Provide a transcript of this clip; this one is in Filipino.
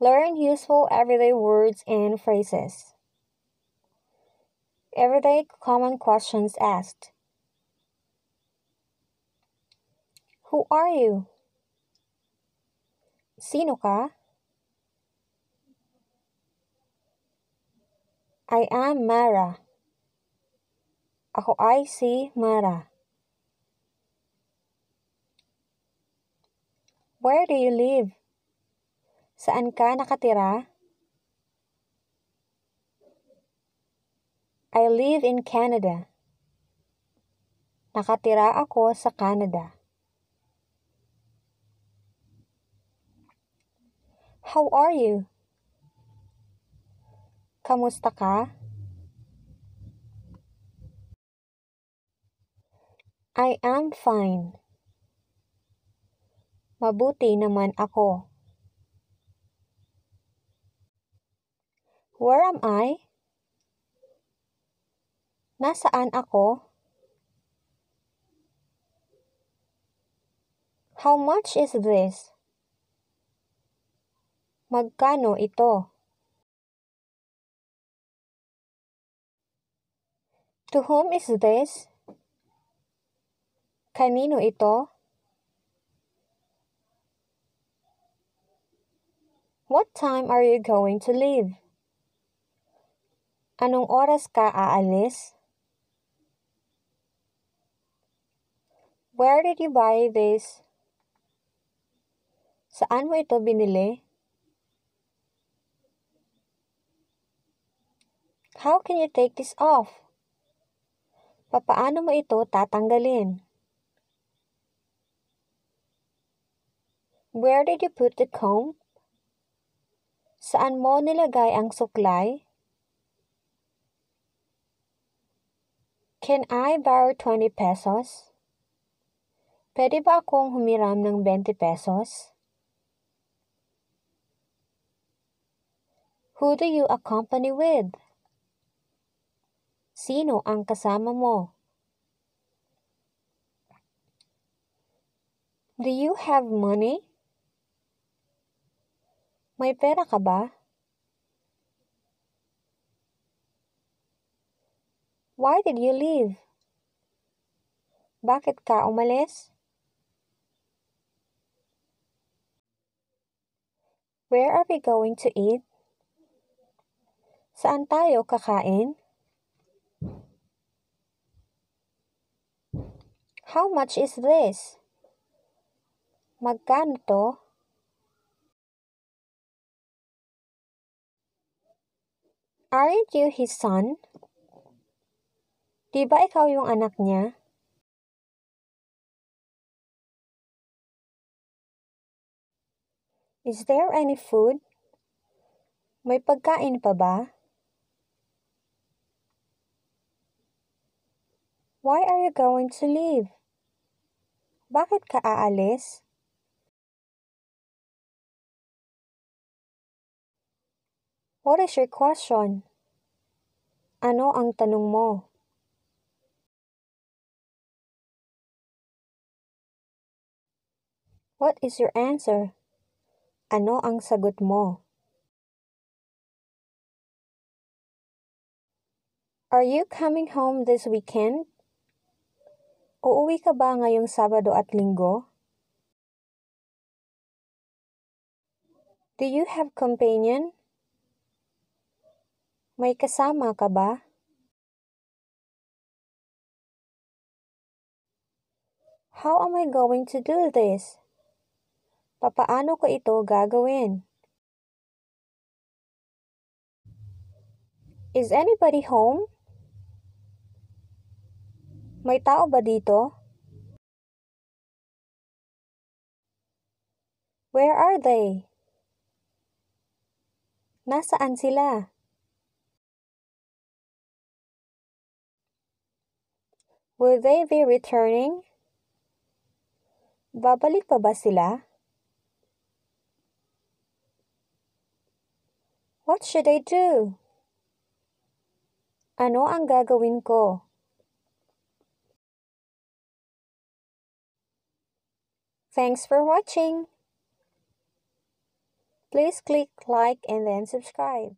Learn useful everyday words and phrases. Everyday common questions asked. Who are you? Sino ka? I am Mara. Ako ay si Mara. Where do you live? Saan ka nakatira? I live in Canada. Nakatira ako sa Canada. How are you? Kamusta ka? I am fine. Mabuti naman ako. Where am I? Nasaan ako? How much is this? Magkano ito? To whom is this? Kanino ito? What time are you going to leave? Anong oras ka aalis? Where did you buy this? Saan mo ito binili? How can you take this off? Papaano mo ito tatanggalin? Where did you put the comb? Saan mo nilagay ang suklay? Can I borrow 20 pesos? Pwede ba akong humiram ng 20 pesos? Who do you accompany with? Sino ang kasama mo? Do you have money? May pera ka ba? Why did you leave? Bakit ka umalis? Where are we going to eat? Saan tayo kakain? How much is this? Magkano to? Aren't you his son? Di ba ikaw yung anak niya? Is there any food? May pagkain pa ba? Why are you going to leave? Bakit ka aalis? What is your question? Ano ang tanong mo? What is your answer? Ano ang sagot mo? Are you coming home this weekend? Uuwi ka ba ngayong Sabado at Linggo? Do you have companion? May kasama ka ba? How am I going to do this? Papaano ko ito gagawin? Is anybody home? May tao ba dito? Where are they? Nasaan sila? Will they be returning? Babalik pa ba sila? What should I do? Ano ang gagawin ko? Thanks for watching. Please click like and then subscribe.